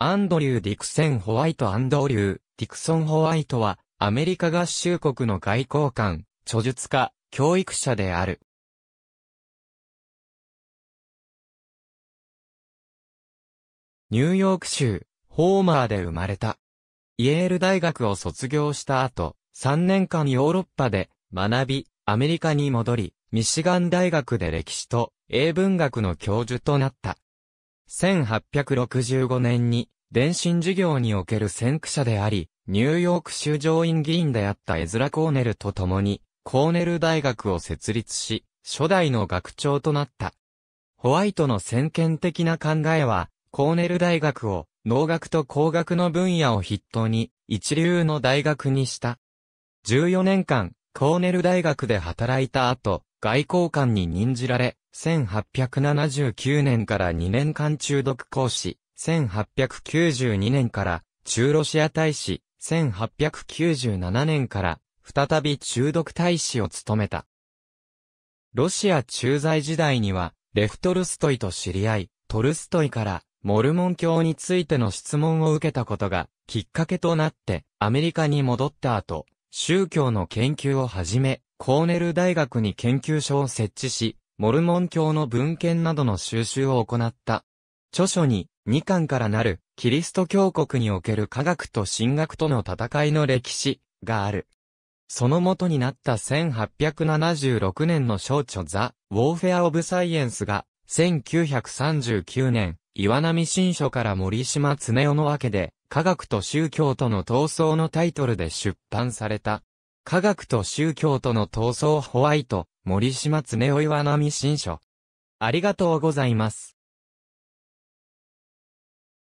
アンドリュー・ディクセン・ホワイト・アンドリュー・ディクソン・ホワイトは、アメリカ合衆国の外交官、著述家、教育者である。ニューヨーク州、ホーマーで生まれた。イェール大学を卒業した後、3年間ヨーロッパで学び、アメリカに戻り、ミシガン大学で歴史と英文学の教授となった。1865年に、電信事業における先駆者であり、ニューヨーク州上院議員であったエズラ・コーネルと共に、コーネル大学を設立し、初代の学長となった。ホワイトの先見的な考えは、コーネル大学を農学と工学の分野を筆頭に一流の大学にした。14年間、コーネル大学で働いた後、外交官に任じられ、1879年から2年間中毒講師、1892年から中ロシア大使、1897年から再び中毒大使を務めた。ロシア駐在時代には、レフトルストイと知り合い、トルストイからモルモン教についての質問を受けたことがきっかけとなってアメリカに戻った後、宗教の研究をはじめ、コーネル大学に研究所を設置し、モルモン教の文献などの収集を行った。著書に、2巻からなる、キリスト教国における科学と神学との戦いの歴史、がある。その元になった1876年の小著ザ・ウォーフェア・オブ・サイエンスが、1939年、岩波新書から森島常夫のわけで、科学と宗教との闘争のタイトルで出版された。科学と宗教との闘争ホワイト、森島恒夫岩波新書。ありがとうございます。